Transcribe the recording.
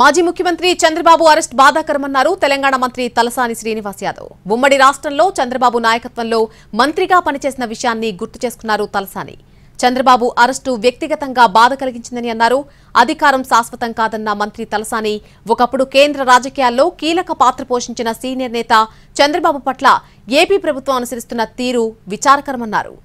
మాజీ ముఖ్యమంత్రి చంద్రబాబు అరెస్ట్ బాధాకరమన్నారు తెలంగాణ మంత్రి తలసాని శ్రీనివాస్ యాదవ్ ఉమ్మడి రాష్ట్రంలో చంద్రబాబు నాయకత్వంలో మంత్రిగా పనిచేసిన విషయాన్ని గుర్తు చేసుకున్నారు తలసాని చంద్రబాబు అరెస్టు వ్యక్తిగతంగా బాధ కలిగించిందని అన్నారు అధికారం శాశ్వతం కాదన్న మంత్రి తలసాని ఒకప్పుడు కేంద్ర రాజకీయాల్లో కీలక పాత్ర పోషించిన సీనియర్ నేత చంద్రబాబు పట్ల ఏపీ ప్రభుత్వం అనుసరిస్తున్న తీరు విచారకరమన్నారు